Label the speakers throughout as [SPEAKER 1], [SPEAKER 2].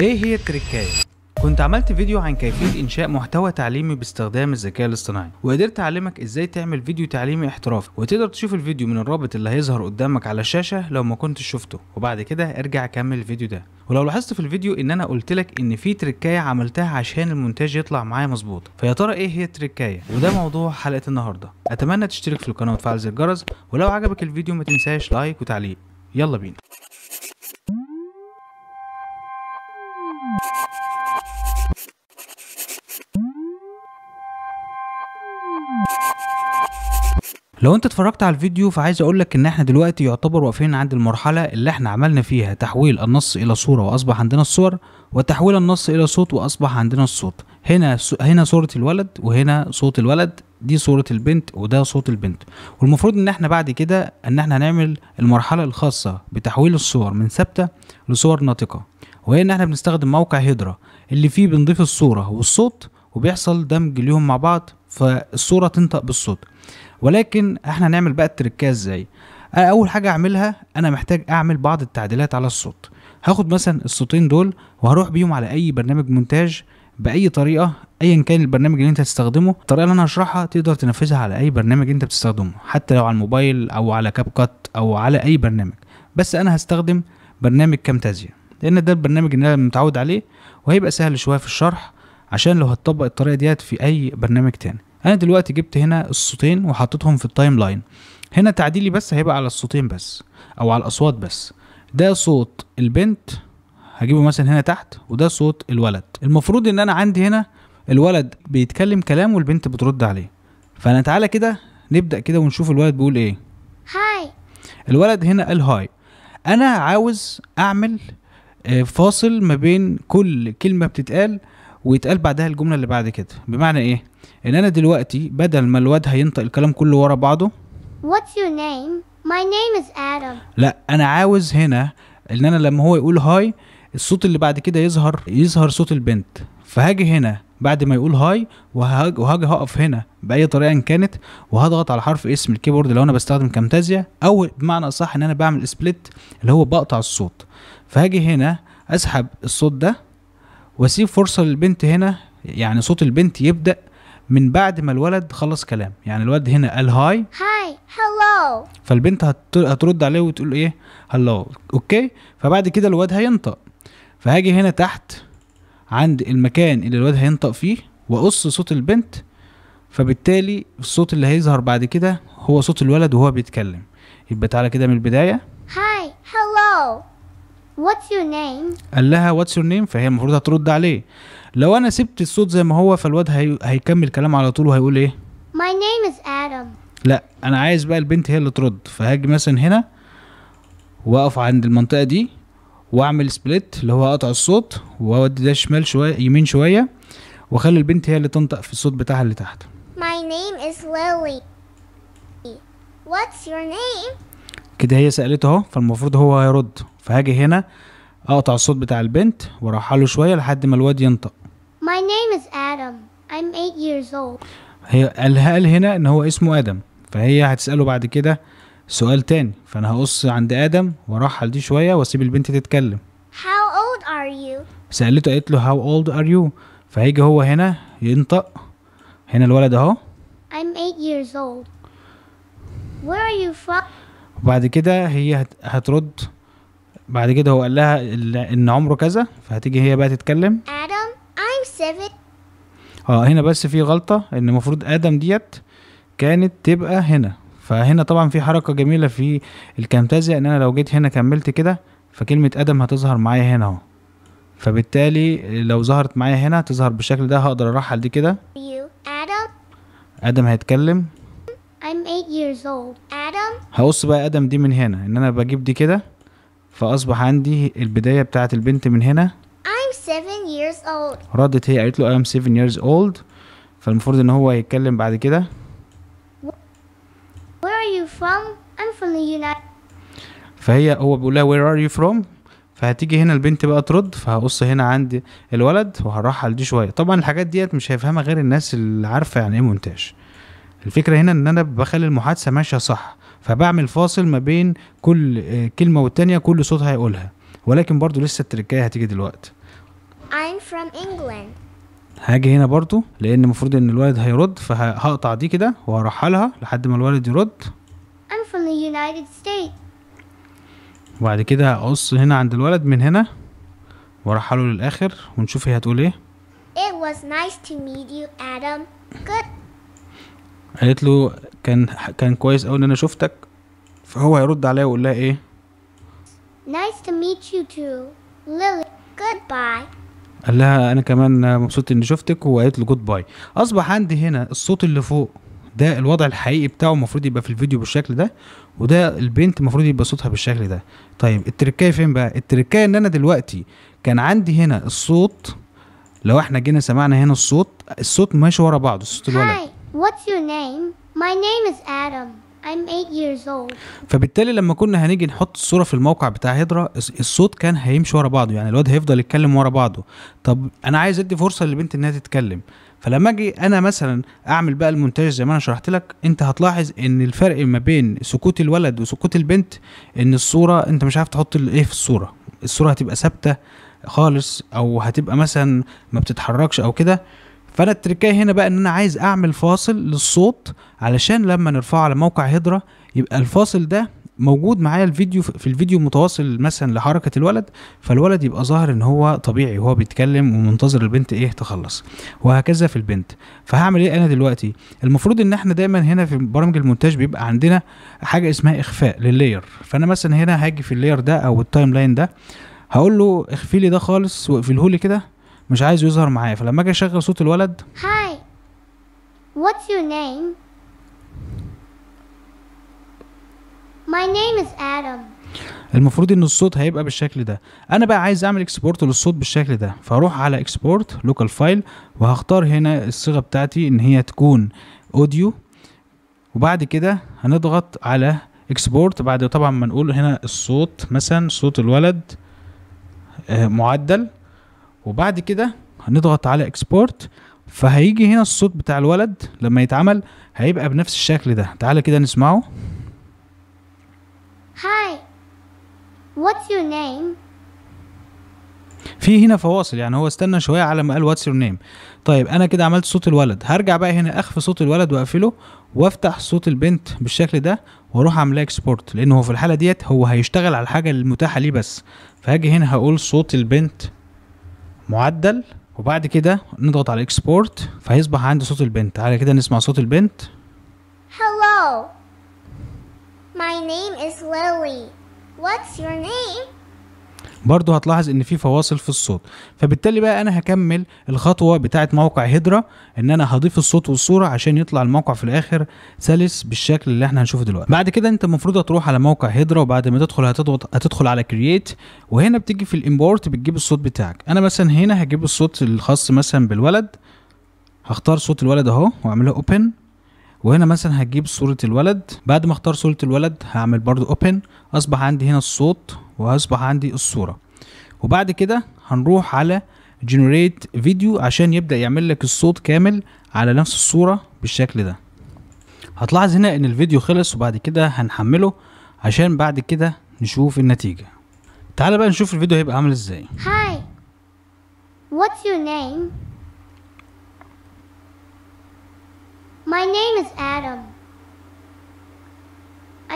[SPEAKER 1] ايه هي التريكاية؟ كنت عملت فيديو عن كيفية إنشاء محتوى تعليمي باستخدام الذكاء الاصطناعي وقدرت أعلمك إزاي تعمل فيديو تعليمي احترافي وتقدر تشوف الفيديو من الرابط اللي هيظهر قدامك على الشاشة لو ما كنتش شفته وبعد كده ارجع كمل الفيديو ده ولو لاحظت في الفيديو ان انا قلت لك ان في تركايه عملتها عشان المونتاج يطلع معايا مظبوط فيا ترى ايه هي التركايه وده موضوع حلقه النهارده اتمنى تشترك في القناه وتفعل زر الجرس ولو عجبك الفيديو ما تنساش لايك وتعليق يلا بينا لو انت اتفرجت على الفيديو فعايز اقول لك ان احنا دلوقتي يعتبر واقفين عند المرحله اللي احنا عملنا فيها تحويل النص الى صوره واصبح عندنا الصور وتحويل النص الى صوت واصبح عندنا الصوت هنا هنا صوره الولد وهنا صوت الولد دي صورة البنت وده صوت البنت والمفروض ان احنا بعد كده ان احنا هنعمل المرحلة الخاصة بتحويل الصور من ثابتة لصور ناطقة وهي ان احنا بنستخدم موقع هيدرا اللي فيه بنضيف الصورة والصوت وبيحصل دمج ليهم مع بعض فالصورة تنطق بالصوت ولكن احنا هنعمل بقى التركايه ازاي اول حاجه اعملها انا محتاج اعمل بعض التعديلات على الصوت هاخد مثلا الصوتين دول وهروح بيهم على اي برنامج مونتاج باي طريقه ايا كان البرنامج اللي انت هتستخدمه الطريقه اللي انا هشرحها تقدر تنفذها على اي برنامج انت بتستخدمه حتى لو على الموبايل او على كاب كات او على اي برنامج بس انا هستخدم برنامج كامتازيا لان ده البرنامج اللي انا متعود عليه وهيبقى سهل شويه في الشرح عشان لو هتطبق الطريقه ديت في اي برنامج تاني انا دلوقتي جبت هنا الصوتين وحطيتهم في التايم لاين هنا تعديلي بس هيبقى على الصوتين بس او على الاصوات بس ده صوت البنت هجيبه مثلا هنا تحت وده صوت الولد المفروض ان انا عندي هنا الولد بيتكلم كلام والبنت بترد عليه فانا تعالى كده نبدا كده ونشوف الولد بيقول ايه هاي الولد هنا قال هاي انا عاوز اعمل آه، فاصل ما بين كل كلمه بتتقال ويتقال بعدها الجمله اللي بعد كده بمعنى ايه ان انا دلوقتي بدل ما الواد هينطق الكلام كله ورا بعضه
[SPEAKER 2] What's your name? My name is Adam.
[SPEAKER 1] لا انا عاوز هنا ان انا لما هو يقول هاي الصوت اللي بعد كده يظهر يظهر صوت البنت فهاجي هنا بعد ما يقول هاي وهاجي هقف هنا باي طريقه كانت وهضغط على حرف اسم الكيبورد لو انا بستخدم كامتازيا او بمعنى اصح ان انا بعمل سبليت اللي هو بقطع الصوت فهاجي هنا اسحب الصوت ده واسيب فرصه للبنت هنا يعني صوت البنت يبدا من بعد ما الولد خلص كلام يعني الولد هنا قال هاي
[SPEAKER 2] هاي هلو
[SPEAKER 1] فالبنت هترد عليه وتقول ايه هلو اوكي فبعد كده الواد هينطق فهاجي هنا تحت عند المكان اللي الواد هينطق فيه واقص صوت البنت فبالتالي الصوت اللي هيظهر بعد كده هو صوت الولد وهو بيتكلم يبقى تعالى كده من البدايه
[SPEAKER 2] هاي هلو واتس يور نيم
[SPEAKER 1] قال لها واتس يور نيم فهي المفروض هترد عليه لو انا سبت الصوت زي ما هو فالواد هي... هيكمل كلام على طول وهيقول ايه
[SPEAKER 2] ماي نيم از ادم
[SPEAKER 1] لا انا عايز بقى البنت هي اللي ترد فهاجي مثلا هنا واقف عند المنطقه دي واعمل سبليت اللي هو اقطع الصوت واودي ده شمال شويه يمين شويه واخلي البنت هي اللي تنطق في الصوت بتاعها اللي تحت
[SPEAKER 2] My name is Lily What's your name؟
[SPEAKER 1] كده هي سألته اهو فالمفروض هو هيرد فهاجي هنا اقطع الصوت بتاع البنت وارحله شويه لحد ما الواد ينطق
[SPEAKER 2] My name is Adam I'm 8 years old
[SPEAKER 1] هي قالها قال هنا ان هو اسمه ادم فهي هتساله بعد كده سؤال تاني فانا هقص عند ادم وارحل دي شويه واسيب البنت تتكلم
[SPEAKER 2] How old are you
[SPEAKER 1] سالته قالت له How old are you فهيجي هو هنا ينطق هنا الولد اهو
[SPEAKER 2] I'm 8 years old Where are you from
[SPEAKER 1] وبعد كده هي هترد بعد كده هو قال لها ان عمره كذا فهتيجي هي بقى تتكلم
[SPEAKER 2] ادم ايم
[SPEAKER 1] اه هنا بس في غلطة ان المفروض ادم ديت كانت تبقى هنا فهنا طبعا في حركة جميلة في الكامتازيا ان انا لو جيت هنا كملت كده فكلمة ادم هتظهر معايا هنا اهو فبالتالي لو ظهرت معايا هنا تظهر بالشكل ده هقدر ارحل دي كده ادم هيتكلم
[SPEAKER 2] I'm years old. Adam.
[SPEAKER 1] هقص بقى ادم دي من هنا ان انا بجيب دي كده فأصبح عندي البداية بتاعة البنت من هنا
[SPEAKER 2] I'm seven years old
[SPEAKER 1] ردت هي قالت له I'm seven years old فالمفروض إن هو يتكلم بعد كده
[SPEAKER 2] Where are you from? I'm from the United
[SPEAKER 1] فهي هو بيقول لها Where are you from? فهتيجي هنا البنت بقى ترد فهقص هنا عند الولد وهرحل دي شويه طبعا الحاجات ديت مش هيفهمها غير الناس اللي عارفه يعني ايه مونتاج الفكره هنا ان انا بخلي المحادثه ماشيه صح فبعمل فاصل ما بين كل آه، كلمه والتانيه كل صوت هيقولها ولكن برضو لسه التركايه هتيجي دلوقتي
[SPEAKER 2] I'm from England
[SPEAKER 1] هاجي هنا برضو لان المفروض ان الولد هيرد فهقطع دي كده وهرحلها لحد ما الولد يرد
[SPEAKER 2] I'm from the United States
[SPEAKER 1] وبعد كده هقص هنا عند الولد من هنا وارحله للاخر ونشوف هي هتقول ايه
[SPEAKER 2] It was nice to meet you Adam. Good
[SPEAKER 1] قالت له كان كان كويس قوي ان انا شفتك فهو هيرد عليها ويقول لها ايه
[SPEAKER 2] تو ميت يو تو ليلي جود باي
[SPEAKER 1] قال لها انا كمان مبسوط اني شفتك وقالت له جود باي اصبح عندي هنا الصوت اللي فوق ده الوضع الحقيقي بتاعه المفروض يبقى في الفيديو بالشكل ده وده البنت المفروض يبقى صوتها بالشكل ده طيب التركايه فين بقى التركايه ان انا دلوقتي كان عندي هنا الصوت لو احنا جينا سمعنا هنا الصوت الصوت ماشي ورا بعض الصوت الولد
[SPEAKER 2] What's your name? My name is Adam. I'm eight years old.
[SPEAKER 1] فبالتالي لما كنا هنيجي نحط الصورة في الموقع بتاع هيدرا الصوت كان هيمشي ورا بعضه يعني الواد هيفضل يتكلم ورا بعضه طب أنا عايز أدي فرصة للبنت إنها تتكلم فلما اجي انا مثلا اعمل بقى المونتاج زي ما انا شرحت لك انت هتلاحظ ان الفرق ما بين سكوت الولد وسكوت البنت ان الصوره انت مش عارف تحط ايه في الصوره الصوره هتبقى ثابته خالص او هتبقى مثلا ما بتتحركش او كده فانا التركايه هنا بقى ان انا عايز اعمل فاصل للصوت علشان لما نرفعه على موقع هدره يبقى الفاصل ده موجود معايا الفيديو في الفيديو متواصل مثلا لحركه الولد فالولد يبقى ظاهر ان هو طبيعي وهو بيتكلم ومنتظر البنت ايه تخلص وهكذا في البنت فهعمل ايه انا دلوقتي المفروض ان احنا دايما هنا في برامج المونتاج بيبقى عندنا حاجه اسمها اخفاء لللاير فانا مثلا هنا هاجي في اللاير ده او التايم لاين ده هقول له اخفي لي ده خالص واقفله لي كده مش عايز يظهر معايا فلما اجي اشغل صوت الولد
[SPEAKER 2] هاي واتس يور نيم ماي نيم از ادم
[SPEAKER 1] المفروض ان الصوت هيبقى بالشكل ده انا بقى عايز اعمل اكسبورت للصوت بالشكل ده فاروح على اكسبورت لوكال فايل وهختار هنا الصيغه بتاعتي ان هي تكون اوديو وبعد كده هنضغط على اكسبورت بعد طبعا ما نقول هنا الصوت مثلا صوت الولد آه، معدل وبعد كده هنضغط على اكسبورت فهيجي هنا الصوت بتاع الولد لما يتعمل هيبقى بنفس الشكل ده تعالى كده نسمعه
[SPEAKER 2] هاي واتس يور نيم
[SPEAKER 1] في هنا فواصل يعني هو استنى شويه على ما قال واتس يور نيم طيب انا كده عملت صوت الولد هرجع بقى هنا اخفي صوت الولد واقفله وافتح صوت البنت بالشكل ده واروح اعمل اكسبورت لان هو في الحاله ديت هو هيشتغل على الحاجه المتاحه ليه بس فهاجي هنا هقول صوت البنت معدل وبعد كده نضغط على اكسبورت فهيصبح عندي صوت البنت تعالى كده نسمع صوت البنت
[SPEAKER 2] Hello My name is Lily What's your name
[SPEAKER 1] برضو هتلاحظ ان في فواصل في الصوت فبالتالي بقى انا هكمل الخطوه بتاعه موقع هيدرا ان انا هضيف الصوت والصوره عشان يطلع الموقع في الاخر سلس بالشكل اللي احنا هنشوفه دلوقتي بعد كده انت المفروض هتروح على موقع هيدرا وبعد ما تدخل هتضغط هتدخل على كرييت وهنا بتيجي في الامبورت بتجيب الصوت بتاعك انا مثلا هنا هجيب الصوت الخاص مثلا بالولد هختار صوت الولد اهو واعملها اوبن وهنا مثلا هجيب صورة الولد بعد ما اختار صورة الولد هعمل برضو اوبن اصبح عندي هنا الصوت وهيصبح عندي الصورة وبعد كده هنروح على جنريت فيديو عشان يبدأ يعمل لك الصوت كامل على نفس الصورة بالشكل ده هتلاحظ هنا ان الفيديو خلص وبعد كده هنحمله عشان بعد كده نشوف النتيجة تعال بقى نشوف الفيديو هيبقى عامل ازاي
[SPEAKER 2] هاي What's your name? My name is Adam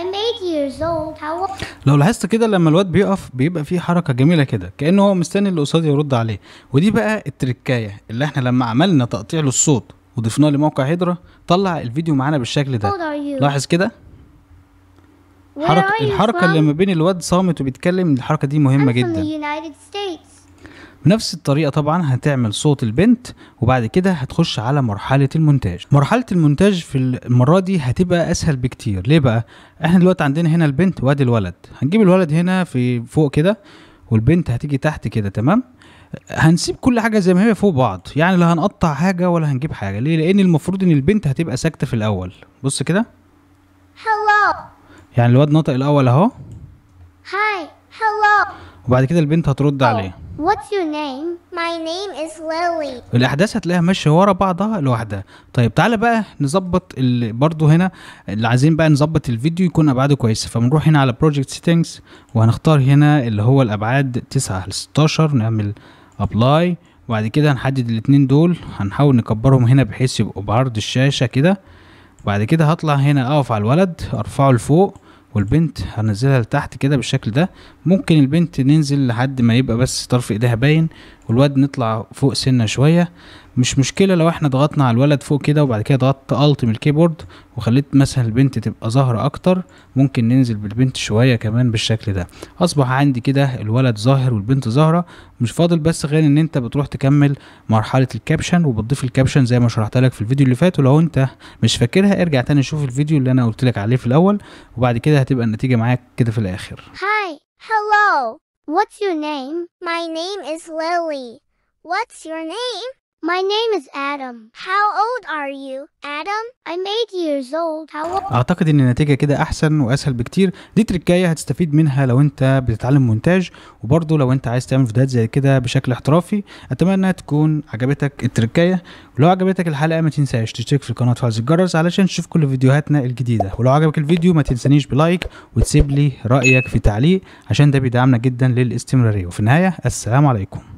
[SPEAKER 2] I'm eight years old. How...
[SPEAKER 1] لو لاحظت كده لما الواد بيقف بيبقى فيه حركه جميله كده كانه هو مستني اللي قصادي يرد عليه ودي بقى التركايه اللي احنا لما عملنا تقطيع للصوت وضفناه لموقع هيدرا طلع الفيديو معانا بالشكل ده لاحظ كده حركة الحركة اللي ما بين الواد صامت وبيتكلم الحركة دي مهمة جدا بنفس الطريقة طبعا هتعمل صوت البنت وبعد كده هتخش على مرحلة المونتاج مرحلة المونتاج في المرة دي هتبقى اسهل بكتير ليه بقى احنا دلوقتي عندنا هنا البنت وادي الولد هنجيب الولد هنا في فوق كده والبنت هتيجي تحت كده تمام هنسيب كل حاجه زي ما هي فوق بعض يعني لا هنقطع حاجه ولا هنجيب حاجه ليه لان المفروض ان البنت هتبقى ساكته في الاول بص كده هلو يعني الواد نطق الاول اهو
[SPEAKER 2] هاي هلو
[SPEAKER 1] وبعد كده البنت هترد oh, عليه
[SPEAKER 2] What's your name? My name is Lily.
[SPEAKER 1] الأحداث هتلاقيها ماشية ورا بعضها لوحدها. طيب تعالى بقى نظبط برضه برضو هنا اللي عايزين بقى نظبط الفيديو يكون أبعاده كويسة فبنروح هنا على Project Settings وهنختار هنا اللي هو الأبعاد 9 ل 16 نعمل Apply وبعد كده هنحدد الاتنين دول هنحاول نكبرهم هنا بحيث يبقوا بعرض الشاشة كده وبعد كده هطلع هنا أقف على الولد أرفعه لفوق والبنت هنزلها لتحت كده بالشكل ده ممكن البنت ننزل لحد ما يبقى بس طرف ايديها باين والواد نطلع فوق سنه شويه مش مشكله لو احنا ضغطنا على الولد فوق كده وبعد كده ضغطت الت من الكيبورد وخليت مثلا البنت تبقى ظاهره اكتر ممكن ننزل بالبنت شويه كمان بالشكل ده اصبح عندي كده الولد ظاهر والبنت ظاهره مش فاضل بس غير ان انت بتروح تكمل مرحله الكابشن وبتضيف الكابشن زي ما شرحت لك في الفيديو اللي فات ولو انت مش فاكرها ارجع تاني شوف الفيديو اللي انا قلت لك عليه في الاول وبعد كده هتبقى النتيجه معاك كده في الاخر
[SPEAKER 2] هاي Hello, what's your name? My name is Lily. What's your name? My name is Adam. How old are you? Adam, I'm 8 years old. How old...
[SPEAKER 1] اعتقد ان النتيجه كده احسن واسهل بكتير دي تركايه هتستفيد منها لو انت بتتعلم مونتاج وبرضه لو انت عايز تعمل فيديوهات زي كده بشكل احترافي اتمنى انها تكون عجبتك التركايه ولو عجبتك الحلقه ما تنساش تشترك في القناه وتفعل زر الجرس علشان تشوف كل فيديوهاتنا الجديده ولو عجبك الفيديو ما تنسانيش بلايك وتسيب لي رايك في تعليق عشان ده بيدعمنا جدا للاستمراريه وفي النهايه السلام عليكم